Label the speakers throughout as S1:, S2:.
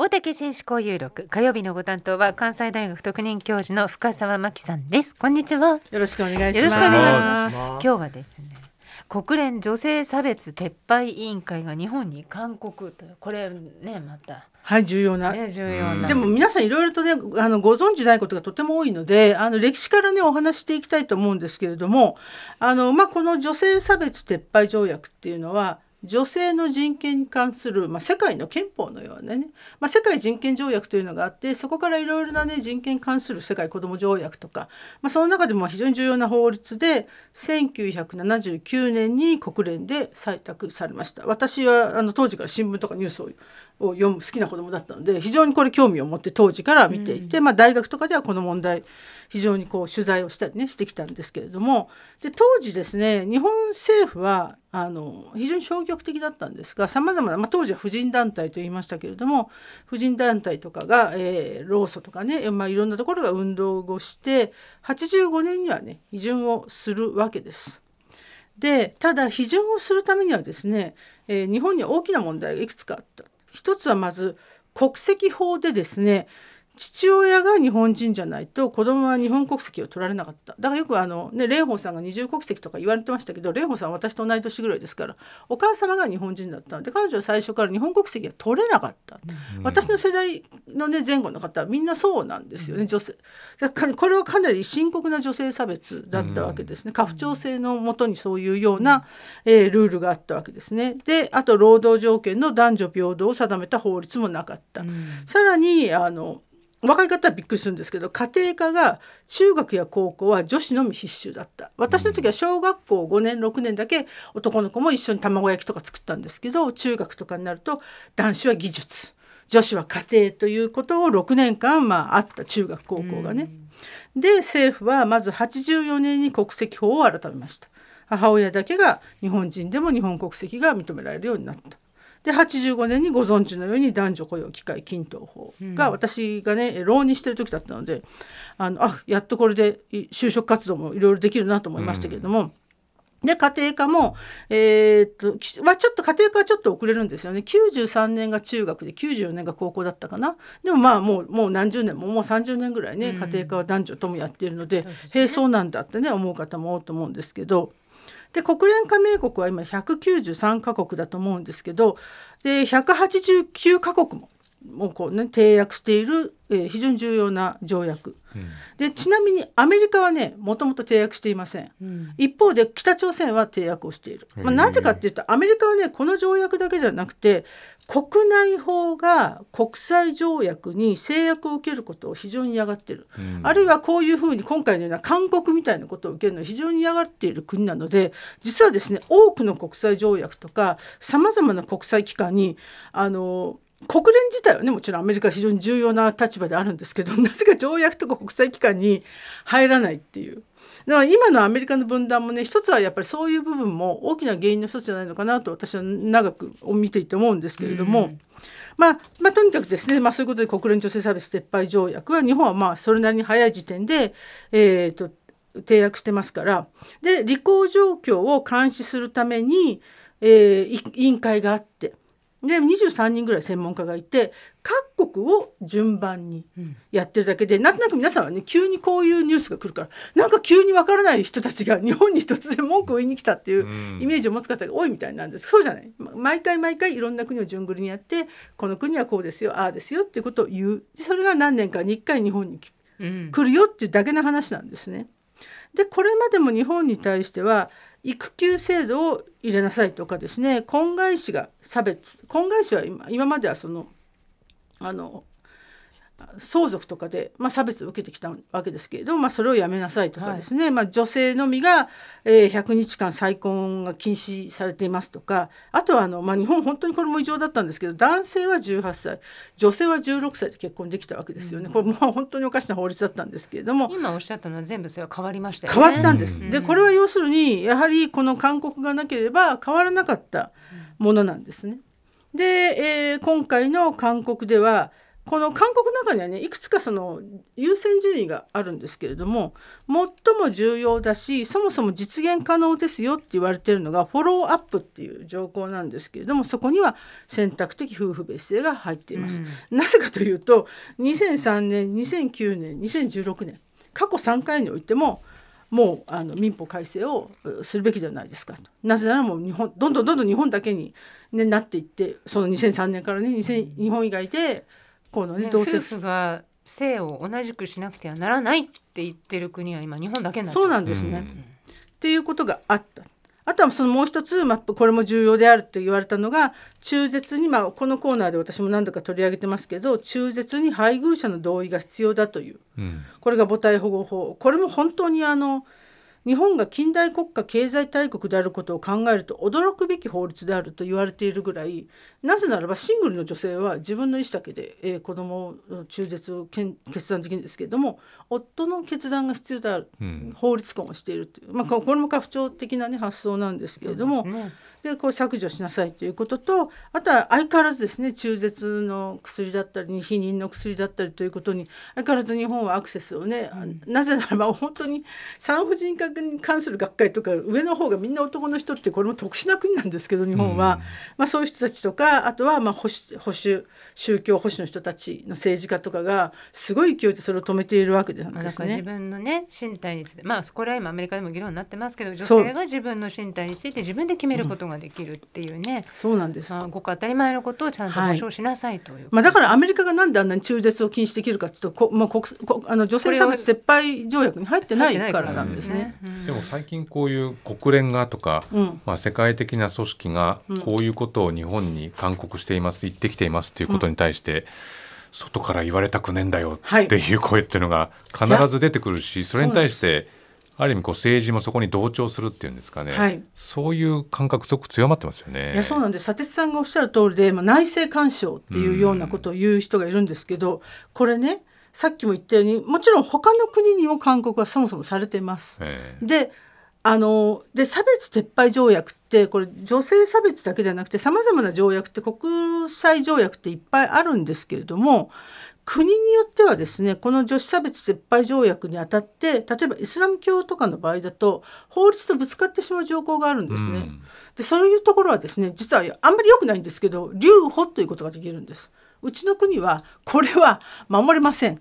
S1: 大竹選手交友録火曜日のご担当は関西大学特任教授の深澤真紀さんですこんにちはよろしくお願いしますよろししくお願います今日はですね国連女性差別撤廃委員会が日本に勧告というこれねまた。はい重要なね、重要なでも皆さんいろいろとねあのご存知ないことがとても多いのであの歴史からねお話していきたいと思うんですけれどもあの、まあ、この女性差別撤廃条約っていうのは女性の人権に関する、まあ、世界の憲法のようなね、まあ、世界人権条約というのがあってそこからいろいろな、ね、人権に関する世界子ども条約とか、まあ、その中でも非常に重要な法律で1979年に国連で採択されました私はあの当時から新聞とかニュースを読む好きな子どもだったので非常にこれ興味を持って当時から見ていて、うん、まあ、大学とかではこの問題非常にこう取材をしたりねしてきたんですけれどもで当時ですね日本政府はあの非常に衝撃極的だったんですがさまざまな、ま当時は婦人団体と言いましたけれども婦人団体とかが、えー、労組とかね、まあ、いろんなところが運動をして85年にはね批准をするわけです。でただ批准をするためにはですね、えー、日本には大きな問題がいくつかあった。一つはまず国籍法でですね父親が日本人じゃないと子供は日本国籍を取られなかっただからよくあの、ね、蓮舫さんが二重国籍とか言われてましたけど蓮舫さん私と同い年ぐらいですからお母様が日本人だったので彼女は最初から日本国籍は取れなかった、うん、私の世代の、ね、前後の方はみんなそうなんですよね、うん、女性だからこれはかなり深刻な女性差別だったわけですね家父長制のもとにそういうような、えー、ルールがあったわけですねであと労働条件の男女平等を定めた法律もなかった、うん、さらにあの若い方はびっくりするんですけど家庭科が中学や高校は女子のみ必修だった私の時は小学校5年6年だけ男の子も一緒に卵焼きとか作ったんですけど中学とかになると男子は技術女子は家庭ということを6年間、まあ、あった中学高校がね。で政府はまず84年に国籍法を改めました。母親だけが日本人でも日本国籍が認められるようになった。で85年にご存知のように男女雇用機会均等法が私がね浪人してる時だったのであのあやっとこれで就職活動もいろいろできるなと思いましたけれども。うんで、家庭科も、えー、っと、まあ、ちょっと家庭科はちょっと遅れるんですよね。93年が中学で94年が高校だったかな。でもまあもう、もう何十年も、もう30年ぐらいね、家庭科は男女ともやっているので、うん、並走なんだってね、思う方も多いと思うんですけど、で国連加盟国は今193カ国だと思うんですけどで189カ国ももうこう、ね、締約している、えー、非常に重要な条約でちなみにアメリカはねもともと契約していません、うん、一方で北朝鮮は契約をしている、まあ、なぜかっていうとアメリカはねこの条約だけじゃなくて国内法が国際条約に制約を受けることを非常に嫌がってる、うん、あるいはこういうふうに今回のような韓国みたいなことを受けるのは非常に嫌がっている国なので実はですね多くの国際条約とかさまざまな国際機関にあの国連自体はねもちろんアメリカは非常に重要な立場であるんですけど なぜか条約とか国際機関に入らないっていうだから今のアメリカの分断もね一つはやっぱりそういう部分も大きな原因の一つじゃないのかなと私は長く見ていて思うんですけれども、まあ、まあとにかくですね、まあ、そういうことで国連女性差別撤廃条約は日本はまあそれなりに早い時点で、えーと、と締約してますからで履行状況を監視するために、えー、委員会があって。で23人ぐらい専門家がいて各国を順番にやってるだけで、うなんとなく皆さんはね急にこういうニュースが来るからなんか急にわからない人たちが 日本に突然文句を言いに来たっていうイメージを持つ方が多いみたいなんです、そうじゃない毎回毎回いろんな国を順繰りにやってこの国はこうですよああですよっていうことを言うそれが何年かに1回日本に来るよっていうだけの話なんですね。でこれまでも日本に対しては育休制度を入れなさいとかですね婚外子が差別婚外子は今今まではそのあの相続とかで、まあ、差別を受けてきたわけですけれども、まあ、それをやめなさいとかですね、はい、まあ、女性のみが、えー、100日間再婚が禁止されていますとかあとはあの、まあ、日本本当にこれも異常だったんですけど男性は18歳女性は16歳で結婚できたわけですよね、うん、これもう本当におかしな法律だったんですけれども今おっしゃったのは全部それは変わりました、ね、変わったんです。でこれは要するにやはりこの勧告がなければ変わらなかったものなんですね。で、えー、今回の勧告ではこの勧告の中にはねいくつかその優先順位があるんですけれども最も重要だしそもそも実現可能ですよって言われてるのがフォローアップっていう条項なんですけれどもそこには選択的夫婦別姓が入っています。うん、なぜかというと2003年2009年2016年過去3回においてももうあの民法改正をするべきじゃないですかとなぜならもう日本どんどんどんどん日本だけに、ね、なっていってその2003年からね日本以外でこのね、同性夫婦が性を同じくしなくてはならないって言ってる国は今日本だけそうなんですね、うん、っていうことがあったあとはそのもう一つ、まこれも重要であるって言われたのが中絶に、まあ、このコーナーで私も何度か取り上げてますけど中絶に配偶者の同意が必要だという、うん、これが母体保護法これも本当にあの。日本が近代国家経済大国であることを考えると驚くべき法律であると言われているぐらいなぜならばシングルの女性は自分の意思だけで、えー、子供の中絶を決断できるんですけれども夫の決断が必要である、うん、法律婚をしているという、まあ、これも家父長的な、ね、発想なんですけれども、ね、で、こう削除しなさいということとあとは相変わらずですね中絶の薬だったり避妊の薬だったりということに相変わらず日本はアクセスをね、うん、なぜならば本当に産婦人科に関する学会とか上の方がみんな男の人ってこれも特殊な国なんですけど日本は、うん、まあ、そういう人たちとかあとはまあ保守保守宗教保守の人たちの政治家とかがすごい勢いでそれを止めているわけなんですね。自分のね身体についてまあこれは今アメリカでも議論になってますけど女性が自分の身体について自分で決めることができるっていうね、うん、そうなんです、まあ、ごく当たり前のことをちゃんと保障しなさいという、はい、まあ、だからアメリカがなんであんなに中絶を禁止できるかというとこ、まあ、国あの女性差別撤廃条約に入ってないからなんですね。でも最近こういう国連がとか、うん、まあ、世界的な組織がこういうことを日本に勧告しています、言ってきていますということに対して、外から言われたくねえんだよっていう声っていうのが必ず出てくるし、それに対してある意味こう政治もそこに同調するっていうんですかね、はい、そういう感覚すごく強まってますよね。いやそうなんで佐哲さんがおっしゃる通りで、まあ、内政干渉っていうようなことを言う人がいるんですけど、これねさっきも言ったようにもちろん他の国にも勧告はそもそもされてます。であので差別撤廃条約ってこれ女性差別だけじゃなくてさまざまな条約って国際条約っていっぱいあるんですけれども国によってはですねこの女子差別撤廃条約にあたって例えばイスラム教とかの場合だと法律とぶつかってしまう条項があるんですね。うん、でそういうところはですね実はあんまり良くないんですけど留保ということができるんです。うちの国はこれは守れません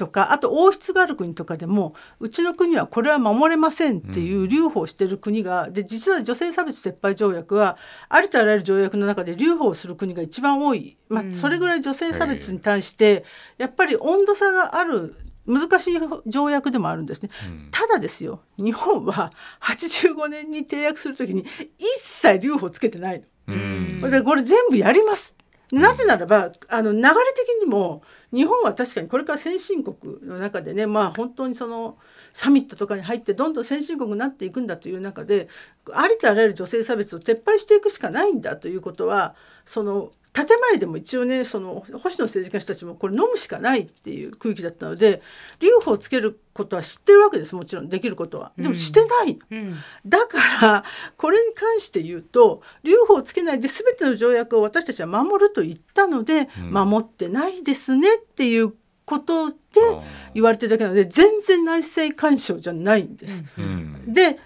S1: とかあと王室がある国とかでもうちの国はこれは守れませんっていう留保してる国が、うん、で実は女性差別撤廃条約はありとあらゆる条約の中で留保する国が一番多い、まあ、それぐらい女性差別に対してやっぱり温度差がある難しい条約でもあるんですね、うん、ただですよ日本は85年に締約するときに一切留保つけてないの、うん、これ全部やりますなぜならばあの流れ的にも日本は確かにこれから先進国の中でねまあ本当にそのサミットとかに入ってどんどん先進国になっていくんだという中でありとあらゆる女性差別を撤廃していくしかないんだということはその建前でも一応ねその星野政治家の人たちもこれ飲むしかないっていう空気だったので留保をつけることは知ってるわけですもちろんできることはでもしてない、うんうん、だからこれに関して言うと留保をつけないで全ての条約を私たちは守ると言ったので、うん、守ってないですねっていうことで言われてるだけなので全然内政干渉じゃないんです。で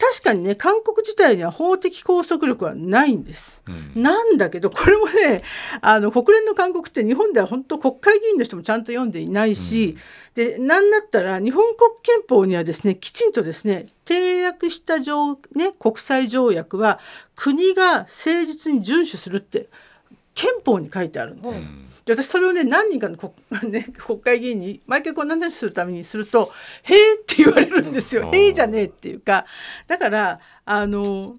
S1: 確かにね韓国自体には法的拘束力はないんです、うん、なんだけどこれもねあの国連の勧告って日本では本当国会議員の人もちゃんと読んでいないし、うん、で何だったら日本国憲法にはですねきちんとですね締約した条、ね、国際条約は国が誠実に遵守するって憲法に書いてあるんです。うんで私それをね何人かの国,、ね、国会議員に毎回こんな話するためにすると「へえ」って言われるんですよ。へえじゃねえっていうかだからあの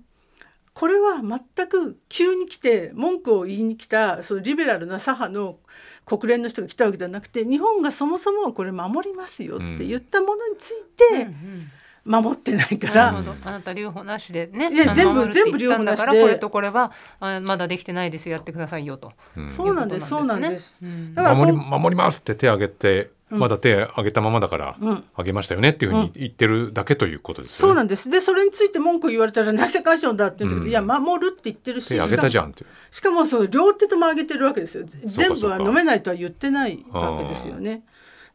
S1: これは全く急に来て文句を言いに来たそのリベラルな左派の国連の人が来たわけじゃなくて日本がそもそもこれ守りますよって言ったものについて。うんうんうん守ってないから、うあなた留保なしでね全部全部留保なしでこれとこれはまだできてないですやってくださいよと、そうなんですそうなんです、だから守り守りますって手挙げてまだ手上げたままだから、うげましたよねっていうふうに言ってるだけということです、ねうん、そうなんです。で、それについて文句言われたら、なぜ干渉だって言ったけど、うん、いや、守るって言ってるし、手上げたじゃんって。しかも、かもその両手とも上げてるわけですよ。全部は飲めないとは言ってないわけですよね。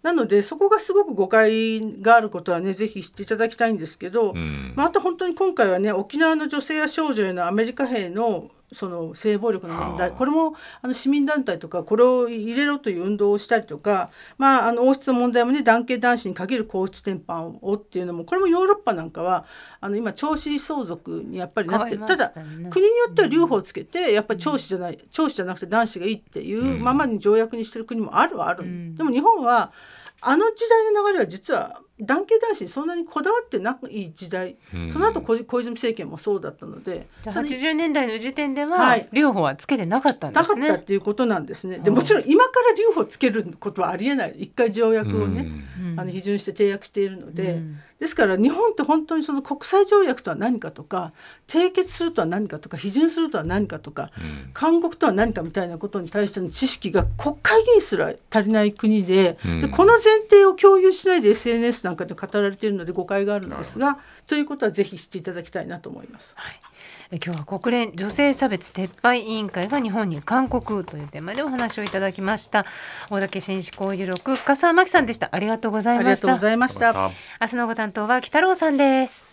S1: なのでそこがすごく誤解があることはねぜひ知っていただきたいんですけど、うん、また本当に今回はね沖縄の女性や少女へのアメリカ兵のその性暴力の問題これもあの市民団体とかこれを入れろという運動をしたりとか、まあ、あの王室の問題もね男系男子に限る皇室転半をっていうのもこれもヨーロッパなんかはあの今長子相続にやっぱりなってる、ね、ただ国によっては留保をつけてやっぱり長子じゃない、長子じゃなくて男子がいいっていうままに条約にしてる国もあるはある、うん、でも日本はあの時代の流れは実は男系男子そんなにこだわってない時代、うん、その後小泉政権もそうだったので80年代の時点では、はい、留保はつけてなかったんですね。なかったっていうことなんですね。でもちろん今から留保つけることはありえない一回条約をね、うん、あの批准して締約しているので、うん、ですから日本って本当にその国際条約とは何かとか締結するとは何かとか批准するとは何かとか、韓国とは何かみたいなことに対しての知識が国会議員すら足りない国で,、でこの前提を共有しないで SNS なんかで語られているので誤解があるんですがということはぜひ知っていただきたいなと思います。はいえ今日は国連女性差別撤廃委員会が日本に勧告というテーマでお話をいただきました大竹紳士交流録深澤真紀さんでしたありがとうございましたありがとうございました明日のご担当は北郎さんです